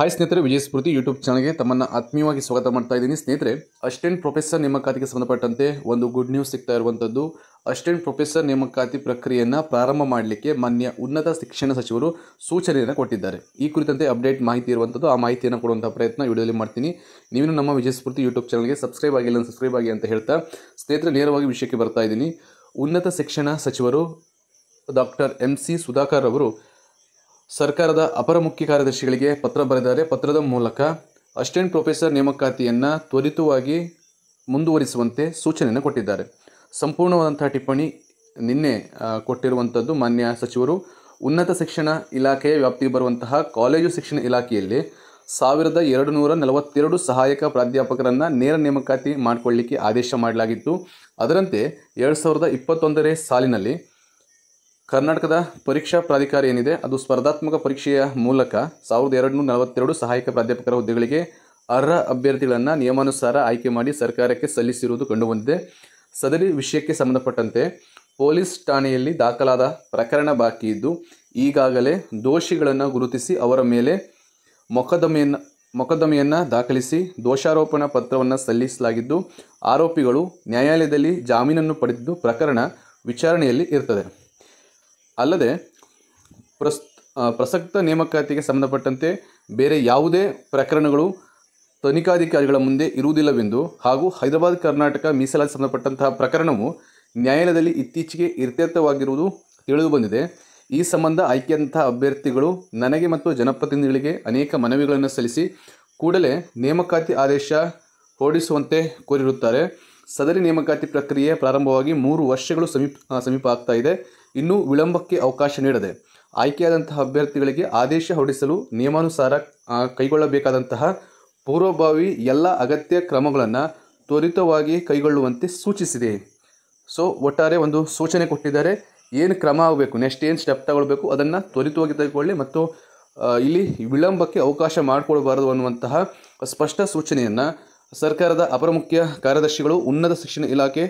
hi ಸ್ನೇಹಿತರೆ ವಿಜಯ ಸ್ಮೃತಿ YouTube ಚಾನಲ್ಗೆ ತಮ್ಮನ್ನು ಆತ್ಮೀಯವಾಗಿ ಸ್ವಾಗತ ಮಾಡ್ತಾ ಇದ್ದೀನಿ ಸ್ನೇಹಿತರೆ ಅಸ್ಟೆಂಟ್ ಪ್ರೊಫೆಸರ್ ನೇಮಕಾತಿಗೆ ಸಂಬಂಧಪಟ್ಟಂತೆ ಒಂದು ಗುಡ್ ನ್ಯೂಸ್ ಸಿಗ್ತಾ ಇರುವಂಥದ್ದು ಅಸ್ಟೆಂಟ್ ಪ್ರೊಫೆಸರ್ ನೇಮಕಾತಿ ಪ್ರಕ್ರಿಯೆಯನ್ನು ಪ್ರಾರಂಭ ಮಾಡಲಿಕ್ಕೆ ಮಾನ್ಯ ಉನ್ನತ ಶಿಕ್ಷಣ ಸಚಿವರು ಸೂಚನೆಯನ್ನು ಕೊಟ್ಟಿದ್ದಾರೆ ಈ ಕುರಿತಂತೆ ಅಪ್ಡೇಟ್ ಮಾಹಿತಿ ಇರುವಂಥದ್ದು ಆ ಮಾಹಿತಿಯನ್ನು ಕೊಡುವಂಥ ಪ್ರಯತ್ನ ವಿಡಿಯೋದಲ್ಲಿ ಮಾಡ್ತೀನಿ ನೀವು ನಮ್ಮ ವಿಜಯ ಸ್ಫೂರ್ತಿ ಯೂಟ್ಯೂಬ್ ಚಾನಲ್ಗೆ ಸಬ್ಸ್ಕ್ರೈಬ್ ಆಗಿಲ್ಲ ಸಬ್ಸ್ಕ್ರೈಬ್ ಆಗಿ ಅಂತ ಹೇಳ್ತಾ ಸ್ನೇಹಿತರೆ ನೇರವಾಗಿ ವಿಷಯಕ್ಕೆ ಬರ್ತಾ ಇದ್ದೀನಿ ಉನ್ನತ ಶಿಕ್ಷಣ ಸಚಿವರು ಡಾಕ್ಟರ್ ಎಂ ಸಿ ಸುಧಾಕರ್ ಅವರು ಸರ್ಕಾರದ ಅಪರ ಮುಖ್ಯ ಕಾರ್ಯದರ್ಶಿಗಳಿಗೆ ಪತ್ರ ಬರೆದರೆ ಪತ್ರದ ಮೂಲಕ ಅಸಿಸ್ಟೆಂಟ್ ಪ್ರೊಫೆಸರ್ ನೇಮಕಾತಿಯನ್ನು ತ್ವರಿತವಾಗಿ ಮುಂದುವರಿಸುವಂತೆ ಸೂಚನೆಯನ್ನು ಕೊಟ್ಟಿದ್ದಾರೆ ಸಂಪೂರ್ಣವಾದಂತಹ ಟಿಪ್ಪಣಿ ನಿನ್ನೆ ಕೊಟ್ಟಿರುವಂಥದ್ದು ಮಾನ್ಯ ಸಚಿವರು ಉನ್ನತ ಶಿಕ್ಷಣ ಇಲಾಖೆಯ ವ್ಯಾಪ್ತಿಗೆ ಬರುವಂತಹ ಕಾಲೇಜು ಶಿಕ್ಷಣ ಇಲಾಖೆಯಲ್ಲಿ ಸಾವಿರದ ಎರಡು ನೂರ ನಲವತ್ತೆರಡು ಸಹಾಯಕ ಪ್ರಾಧ್ಯಾಪಕರನ್ನು ನೇರ ನೇಮಕಾತಿ ಮಾಡಿಕೊಳ್ಳಿಕ್ಕೆ ಆದೇಶ ಮಾಡಲಾಗಿತ್ತು ಅದರಂತೆ ಎರಡು ಸಾವಿರದ ಇಪ್ಪತ್ತೊಂದನೇ ಸಾಲಿನಲ್ಲಿ ಕರ್ನಾಟಕದ ಪರೀಕ್ಷಾ ಪ್ರಾಧಿಕಾರ ಏನಿದೆ ಅದು ಸ್ಪರ್ಧಾತ್ಮಕ ಪರೀಕ್ಷೆಯ ಮೂಲಕ ಸಾವಿರದ ಎರಡು ನಲವತ್ತೆರಡು ಸಹಾಯಕ ಪ್ರಾಧ್ಯಾಪಕರ ಹುದ್ದೆಗಳಿಗೆ ಅರ್ಹ ಅಭ್ಯರ್ಥಿಗಳನ್ನು ನಿಯಮಾನುಸಾರ ಆಯ್ಕೆ ಮಾಡಿ ಸರ್ಕಾರಕ್ಕೆ ಸಲ್ಲಿಸಿರುವುದು ಕಂಡುಬಂದಿದೆ ಸದರಿ ವಿಷಯಕ್ಕೆ ಸಂಬಂಧಪಟ್ಟಂತೆ ಪೊಲೀಸ್ ಠಾಣೆಯಲ್ಲಿ ದಾಖಲಾದ ಪ್ರಕರಣ ಬಾಕಿ ಇದ್ದು ಈಗಾಗಲೇ ದೋಷಿಗಳನ್ನು ಗುರುತಿಸಿ ಅವರ ಮೇಲೆ ಮೊಕದ್ದಮೆಯನ್ನು ಮೊಕದ್ದಮೆಯನ್ನು ದಾಖಲಿಸಿ ದೋಷಾರೋಪಣಾ ಪತ್ರವನ್ನು ಸಲ್ಲಿಸಲಾಗಿದ್ದು ಆರೋಪಿಗಳು ನ್ಯಾಯಾಲಯದಲ್ಲಿ ಜಾಮೀನನ್ನು ಪಡೆದಿದ್ದು ಪ್ರಕರಣ ವಿಚಾರಣೆಯಲ್ಲಿ ಇರ್ತದೆ ಅಲ್ಲದೆ ಪ್ರಸ್ ಪ್ರಸಕ್ತ ನೇಮಕಾತಿಗೆ ಸಂಬಂಧಪಟ್ಟಂತೆ ಬೇರೆ ಯಾವುದೇ ಪ್ರಕರಣಗಳು ತನಿಖಾಧಿಕಾರಿಗಳ ಮುಂದೆ ಇರುವುದಿಲ್ಲವೆಂದು ಹಾಗೂ ಹೈದರಾಬಾದ್ ಕರ್ನಾಟಕ ಮೀಸಲಾತಿ ಸಂಬಂಧಪಟ್ಟಂತಹ ಪ್ರಕರಣವು ನ್ಯಾಯಾಲಯದಲ್ಲಿ ಇತ್ತೀಚೆಗೆ ಇತ್ಯರ್ಥವಾಗಿರುವುದು ತಿಳಿದು ಬಂದಿದೆ ಈ ಸಂಬಂಧ ಆಯ್ಕೆಯಂತಹ ಅಭ್ಯರ್ಥಿಗಳು ನನಗೆ ಮತ್ತು ಜನಪ್ರತಿನಿಧಿಗಳಿಗೆ ಅನೇಕ ಮನವಿಗಳನ್ನು ಸಲ್ಲಿಸಿ ಕೂಡಲೇ ನೇಮಕಾತಿ ಆದೇಶ ಹೊರಡಿಸುವಂತೆ ಕೋರಿರುತ್ತಾರೆ ಸದರಿ ನೇಮಕಾತಿ ಪ್ರಕ್ರಿಯೆ ಪ್ರಾರಂಭವಾಗಿ ಮೂರು ವರ್ಷಗಳು ಸಮೀಪ ಸಮೀಪ ಆಗ್ತಾ ಇದೆ ಇನ್ನೂ ವಿಳಂಬಕ್ಕೆ ಅವಕಾಶ ನೀಡದೆ ಆಯ್ಕೆಯಾದಂತಹ ಅಭ್ಯರ್ಥಿಗಳಿಗೆ ಆದೇಶ ಹೊರಡಿಸಲು ನಿಯಮಾನುಸಾರ ಕೈಗೊಳ್ಳಬೇಕಾದಂತಹ ಪೂರ್ವಭಾವಿ ಎಲ್ಲ ಅಗತ್ಯ ಕ್ರಮಗಳನ್ನು ತ್ವರಿತವಾಗಿ ಕೈಗೊಳ್ಳುವಂತೆ ಸೂಚಿಸಿದೆ ಸೊ ಒಟ್ಟಾರೆ ಒಂದು ಸೂಚನೆ ಕೊಟ್ಟಿದ್ದಾರೆ ಏನು ಕ್ರಮ ಆಗಬೇಕು ನೆಕ್ಸ್ಟ್ ಏನು ಸ್ಟೆಪ್ ತಗೊಳ್ಬೇಕು ಅದನ್ನು ತ್ವರಿತವಾಗಿ ತೆಗೆದುಕೊಳ್ಳಿ ಮತ್ತು ಇಲ್ಲಿ ವಿಳಂಬಕ್ಕೆ ಅವಕಾಶ ಮಾಡಿಕೊಳ್ಬಾರದು ಅನ್ನುವಂತಹ ಸ್ಪಷ್ಟ ಸೂಚನೆಯನ್ನು ಸರ್ಕಾರದ ಅಪರ ಮುಖ್ಯ ಕಾರ್ಯದರ್ಶಿಗಳು ಉನ್ನತ ಶಿಕ್ಷಣ ಇಲಾಖೆ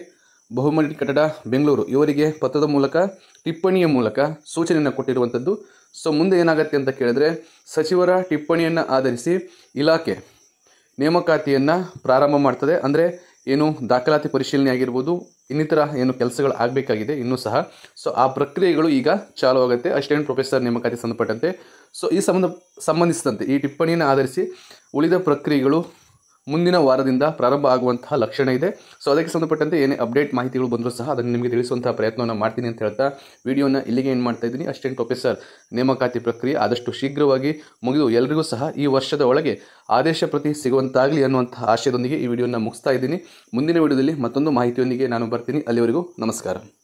ಬಹುಮನಿ ಕಟ್ಟಡ ಬೆಂಗಳೂರು ಇವರಿಗೆ ಪತ್ರದ ಮೂಲಕ ಟಿಪ್ಪಣಿಯ ಮೂಲಕ ಸೂಚನೆಯನ್ನು ಕೊಟ್ಟಿರುವಂಥದ್ದು ಸೊ ಮುಂದೆ ಏನಾಗುತ್ತೆ ಅಂತ ಕೇಳಿದ್ರೆ ಸಚಿವರ ಟಿಪ್ಪಣಿಯನ್ನು ಆಧರಿಸಿ ಇಲಾಖೆ ನೇಮಕಾತಿಯನ್ನು ಪ್ರಾರಂಭ ಮಾಡ್ತದೆ ಅಂದರೆ ಏನು ದಾಖಲಾತಿ ಪರಿಶೀಲನೆ ಆಗಿರ್ಬೋದು ಇನ್ನಿತರ ಏನು ಕೆಲಸಗಳು ಆಗಬೇಕಾಗಿದೆ ಇನ್ನೂ ಸಹ ಸೊ ಆ ಪ್ರಕ್ರಿಯೆಗಳು ಈಗ ಚಾಲು ಆಗುತ್ತೆ ಅಸಿಸ್ಟೆಂಟ್ ಪ್ರೊಫೆಸರ್ ನೇಮಕಾತಿ ಸಂಬಂಧಪಟ್ಟಂತೆ ಸೊ ಈ ಸಂಬಂಧ ಸಂಬಂಧಿಸಿದಂತೆ ಈ ಟಿಪ್ಪಣಿಯನ್ನು ಆಧರಿಸಿ ಉಳಿದ ಪ್ರಕ್ರಿಯೆಗಳು ಮುಂದಿನ ವಾರದಿಂದ ಪ್ರಾರಂಭ ಆಗುವಂತಹ ಲಕ್ಷಣ ಇದೆ ಸೊ ಅದಕ್ಕೆ ಸಂಬಂಧಪಟ್ಟಂತೆ ಏನೇ ಅಪ್ಡೇಟ್ ಮಾಹಿತಿಗಳು ಬಂದರೂ ಸಹ ಅದನ್ನು ನಿಮಗೆ ತಿಳಿಸುವಂತಹ ಪ್ರಯತ್ನವನ್ನು ಮಾಡ್ತೀನಿ ಅಂತ ಹೇಳ್ತಾ ವಿಡಿಯೋನ ಇಲ್ಲಿಗೆ ಏನು ಮಾಡ್ತಾ ಇದ್ದೀನಿ ಅಸಿಸ್ಟೆಂಟ್ ಪ್ರೊಫೆಸರ್ ನೇಮಕಾತಿ ಪ್ರಕ್ರಿಯೆ ಆದಷ್ಟು ಶೀಘ್ರವಾಗಿ ಮುಗಿದು ಎಲ್ಲರಿಗೂ ಸಹ ಈ ವರ್ಷದ ಒಳಗೆ ಆದೇಶ ಪ್ರತಿ ಸಿಗುವಂತಾಗಲಿ ಅನ್ನುವಂಥ ಆಶಯದೊಂದಿಗೆ ಈ ವಿಡಿಯೋನ ಮುಗಿಸ್ತಾ ಇದ್ದೀನಿ ಮುಂದಿನ ವಿಡಿಯೋದಲ್ಲಿ ಮತ್ತೊಂದು ಮಾಹಿತಿಯೊಂದಿಗೆ ನಾನು ಬರ್ತೀನಿ ಅಲ್ಲಿವರೆಗೂ ನಮಸ್ಕಾರ